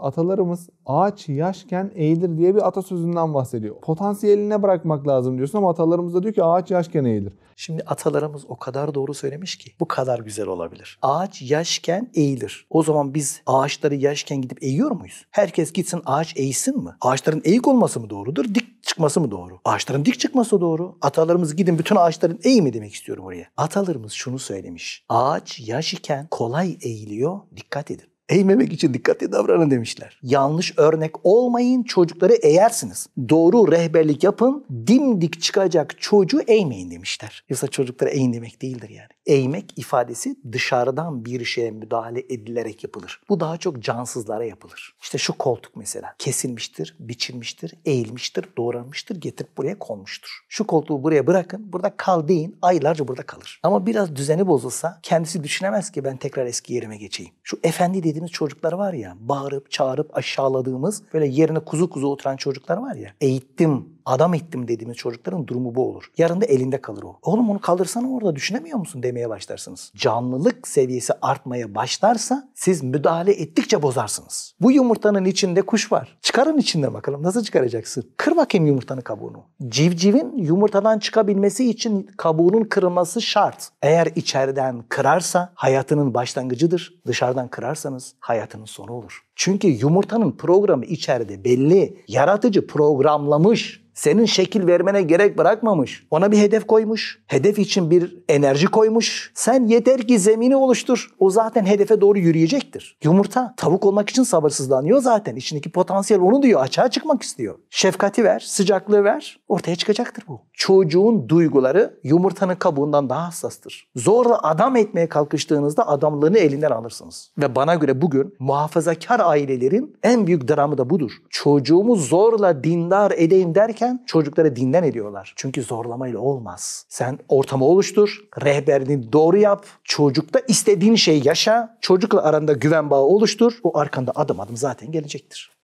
Atalarımız ağaç yaşken eğilir diye bir atasözünden bahsediyor. Potansiyeline bırakmak lazım diyorsun ama atalarımız da diyor ki ağaç yaşken eğilir. Şimdi atalarımız o kadar doğru söylemiş ki bu kadar güzel olabilir. Ağaç yaşken eğilir. O zaman biz ağaçları yaşken gidip eğiyor muyuz? Herkes gitsin ağaç eğsin mi? Ağaçların eğik olması mı doğrudur? Dik çıkması mı doğru? Ağaçların dik çıkması doğru. Atalarımız gidin bütün ağaçların eğ mi demek istiyorum oraya. Atalarımız şunu söylemiş. Ağaç yaş iken kolay eğiliyor. Dikkat edin eğmemek için dikkatli davranın demişler. Yanlış örnek olmayın, çocukları eğersiniz. Doğru rehberlik yapın, dimdik çıkacak çocuğu eğmeyin demişler. Yoksa çocukları eğin demek değildir yani. Eğmek ifadesi dışarıdan bir şeye müdahale edilerek yapılır. Bu daha çok cansızlara yapılır. İşte şu koltuk mesela kesilmiştir, biçilmiştir, eğilmiştir, doğranmıştır, getirip buraya konmuştur. Şu koltuğu buraya bırakın, burada kal deyin, aylarca burada kalır. Ama biraz düzeni bozulsa kendisi düşünemez ki ben tekrar eski yerime geçeyim. Şu efendi dedi dediğimiz çocuklar var ya, bağırıp, çağırıp aşağıladığımız, böyle yerine kuzu kuzu oturan çocuklar var ya. Eğittim adam ettim dediğimiz çocukların durumu bu olur. Yarın da elinde kalır o. Oğlum onu kaldırsana orada düşünemiyor musun demeye başlarsınız. Canlılık seviyesi artmaya başlarsa siz müdahale ettikçe bozarsınız. Bu yumurtanın içinde kuş var. Çıkarın içinden bakalım nasıl çıkaracaksın? Kır bakayım yumurtanın kabuğunu. Civcivin yumurtadan çıkabilmesi için kabuğunun kırılması şart. Eğer içeriden kırarsa hayatının başlangıcıdır. Dışarıdan kırarsanız hayatının sonu olur. Çünkü yumurtanın programı içeride belli. Yaratıcı programlamış. Senin şekil vermene gerek bırakmamış. Ona bir hedef koymuş. Hedef için bir enerji koymuş. Sen yeter ki zemini oluştur. O zaten hedefe doğru yürüyecektir. Yumurta tavuk olmak için sabırsızlanıyor zaten. İçindeki potansiyel onu diyor. Açığa çıkmak istiyor. Şefkati ver, sıcaklığı ver. Ortaya çıkacaktır bu. Çocuğun duyguları yumurtanın kabuğundan daha hassastır. Zorla adam etmeye kalkıştığınızda adamlığını elinden alırsınız. Ve bana göre bugün muhafazakar ailelerin en büyük dramı da budur. Çocuğumu zorla dindar edeyim derken çocukları dinden ediyorlar. Çünkü zorlamayla olmaz. Sen ortamı oluştur, rehberini doğru yap, çocukta istediğin şeyi yaşa, çocukla aranda güven bağı oluştur. O arkanda adım adım zaten gelecektir.